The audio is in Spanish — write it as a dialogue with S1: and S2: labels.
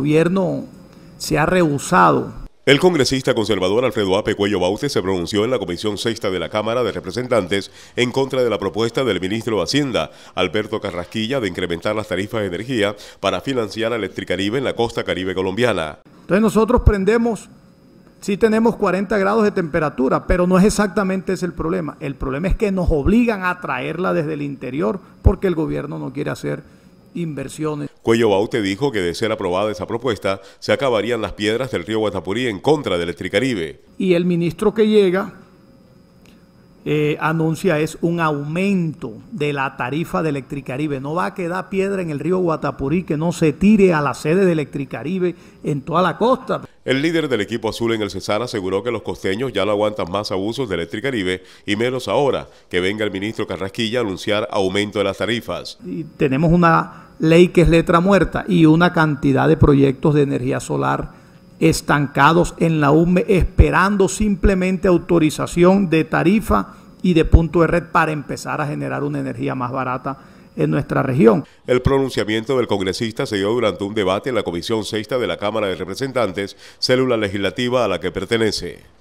S1: gobierno se ha rehusado.
S2: El congresista conservador Alfredo Ape Cuello Baute se pronunció en la Comisión Sexta de la Cámara de Representantes en contra de la propuesta del ministro de Hacienda, Alberto Carrasquilla, de incrementar las tarifas de energía para financiar a Electricaribe en la costa caribe colombiana.
S1: Entonces nosotros prendemos, si tenemos 40 grados de temperatura, pero no es exactamente ese el problema. El problema es que nos obligan a traerla desde el interior porque el gobierno no quiere hacer inversiones.
S2: Cuello Baute dijo que de ser aprobada esa propuesta, se acabarían las piedras del río Guatapurí en contra de Electricaribe.
S1: Y el ministro que llega eh, anuncia es un aumento de la tarifa de Electricaribe. No va a quedar piedra en el río Guatapurí que no se tire a la sede de Electricaribe en toda la costa.
S2: El líder del equipo azul en el Cesar aseguró que los costeños ya no aguantan más abusos de Electricaribe y menos ahora que venga el ministro Carrasquilla a anunciar aumento de las tarifas.
S1: tenemos una ley que es letra muerta y una cantidad de proyectos de energía solar estancados en la UME esperando simplemente autorización de tarifa y de punto de red para empezar a generar una energía más barata en nuestra región.
S2: El pronunciamiento del congresista se dio durante un debate en la Comisión Sexta de la Cámara de Representantes, célula legislativa a la que pertenece.